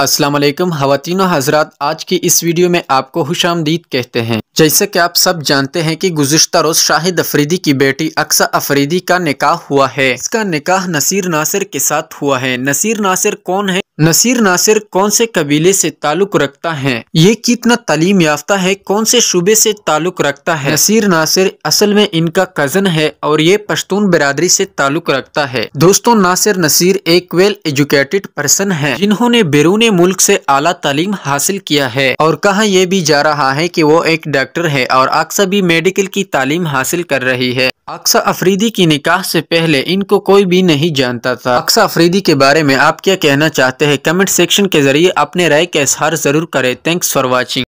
अस्सलाम वालेकुम खातिन हजरात आज की इस वीडियो में आपको खुश आमदीद कहते हैं जैसे कि आप सब जानते हैं कि गुजशत रोज़ शाहिद अफरीदी की बेटी अक्सा अफरीदी का निकाह हुआ है इसका निकाह नसीर नासिर के साथ हुआ है नसीर नासिर कौन है नसीर नासिर कौन से कबीले से ताल्लुक रखता है ये कितना तालीम याफ्ता है कौन से सूबे से ताल्लुक रखता है नसीर नासिर असल में इनका कज़न है और ये पश्तून बिरादरी से ताल्लुक रखता है दोस्तों नासिर नसीर एक वेल एजुकेटेड पर्सन है जिन्होंने बैरून मुल्क से आला तालीम हासिल किया है और कहा यह भी जा रहा है की वो एक डॉक्टर है और अक्सर भी मेडिकल की तालीम हासिल कर रही है अक्सा अफरीदी की निकाह से पहले इनको कोई भी नहीं जानता था अक्सा अफरीदी के बारे में आप क्या कहना चाहते हैं कमेंट सेक्शन के जरिए अपने राय का इजहार ज़रूर करें थैंक्स फॉर वॉचिंग